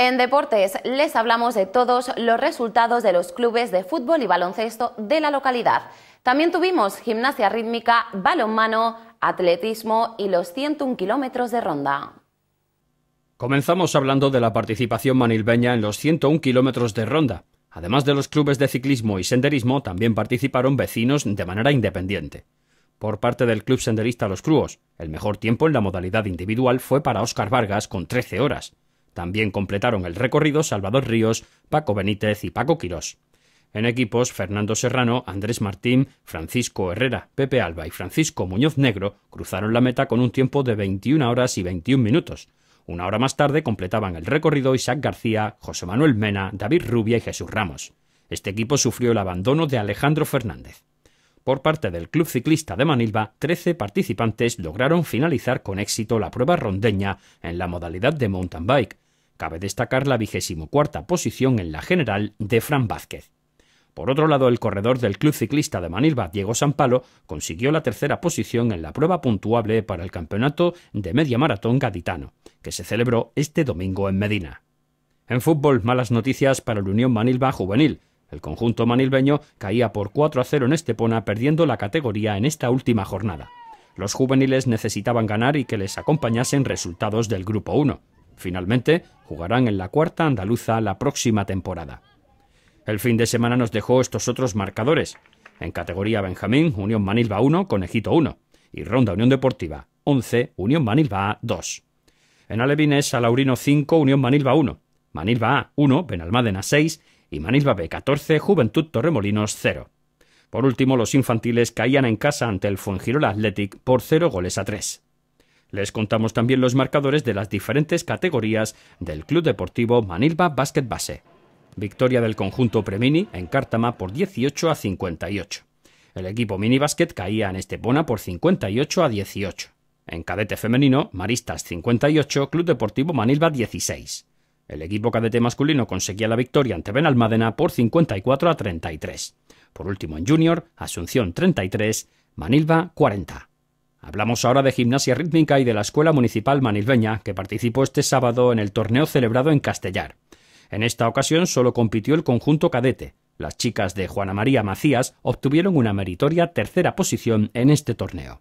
En deportes les hablamos de todos los resultados de los clubes de fútbol y baloncesto de la localidad. También tuvimos gimnasia rítmica, balonmano, atletismo y los 101 kilómetros de ronda. Comenzamos hablando de la participación manilbeña en los 101 kilómetros de ronda. Además de los clubes de ciclismo y senderismo, también participaron vecinos de manera independiente. Por parte del club senderista Los Cruos, el mejor tiempo en la modalidad individual fue para Óscar Vargas con 13 horas, también completaron el recorrido Salvador Ríos, Paco Benítez y Paco Quirós. En equipos, Fernando Serrano, Andrés Martín, Francisco Herrera, Pepe Alba y Francisco Muñoz Negro cruzaron la meta con un tiempo de 21 horas y 21 minutos. Una hora más tarde completaban el recorrido Isaac García, José Manuel Mena, David Rubia y Jesús Ramos. Este equipo sufrió el abandono de Alejandro Fernández. Por parte del Club Ciclista de Manilva, 13 participantes lograron finalizar con éxito la prueba rondeña en la modalidad de mountain bike. Cabe destacar la vigésimo cuarta posición en la general de Fran Vázquez. Por otro lado, el corredor del Club Ciclista de Manilva, Diego Sampalo, consiguió la tercera posición en la prueba puntuable para el campeonato de media maratón gaditano, que se celebró este domingo en Medina. En fútbol, malas noticias para el Unión Manilva Juvenil, el conjunto manilbeño caía por 4 a 0 en Estepona, perdiendo la categoría en esta última jornada. Los juveniles necesitaban ganar y que les acompañasen resultados del Grupo 1. Finalmente, jugarán en la cuarta andaluza la próxima temporada. El fin de semana nos dejó estos otros marcadores. En categoría Benjamín, Unión Manilva 1, Conejito 1. Y Ronda Unión Deportiva 11, Unión Manilva 2. En alevines, Alaurino 5, Unión Manilva 1. Manilva A 1, Benalmádena 6 y Manilba b 14, Juventud Torremolinos 0. Por último, los infantiles caían en casa ante el Fuengirola Athletic por 0 goles a 3. Les contamos también los marcadores de las diferentes categorías del Club Deportivo Manilva Basket Base. Victoria del conjunto Premini en Cártama por 18 a 58. El equipo Mini Basket caía en Estepona por 58 a 18. En cadete femenino, Maristas 58, Club Deportivo Manilva 16. El equipo cadete masculino conseguía la victoria ante Benalmádena por 54 a 33. Por último en Junior, Asunción 33, Manilva 40. Hablamos ahora de gimnasia rítmica y de la Escuela Municipal Manilveña, que participó este sábado en el torneo celebrado en Castellar. En esta ocasión solo compitió el conjunto cadete. Las chicas de Juana María Macías obtuvieron una meritoria tercera posición en este torneo.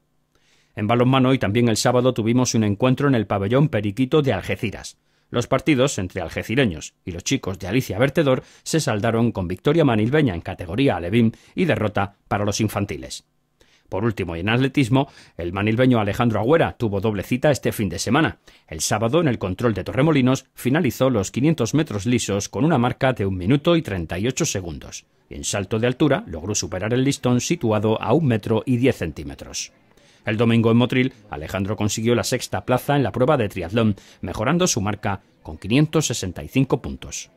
En balonmano y también el sábado tuvimos un encuentro en el pabellón Periquito de Algeciras. Los partidos entre algecireños y los chicos de Alicia Vertedor se saldaron con victoria manilbeña en categoría Alevín y derrota para los infantiles. Por último, y en atletismo, el manilbeño Alejandro Agüera tuvo doble cita este fin de semana. El sábado, en el control de Torremolinos, finalizó los 500 metros lisos con una marca de 1 minuto y 38 segundos. En salto de altura, logró superar el listón situado a 1 metro y 10 centímetros. El domingo en Motril, Alejandro consiguió la sexta plaza en la prueba de triatlón, mejorando su marca con 565 puntos.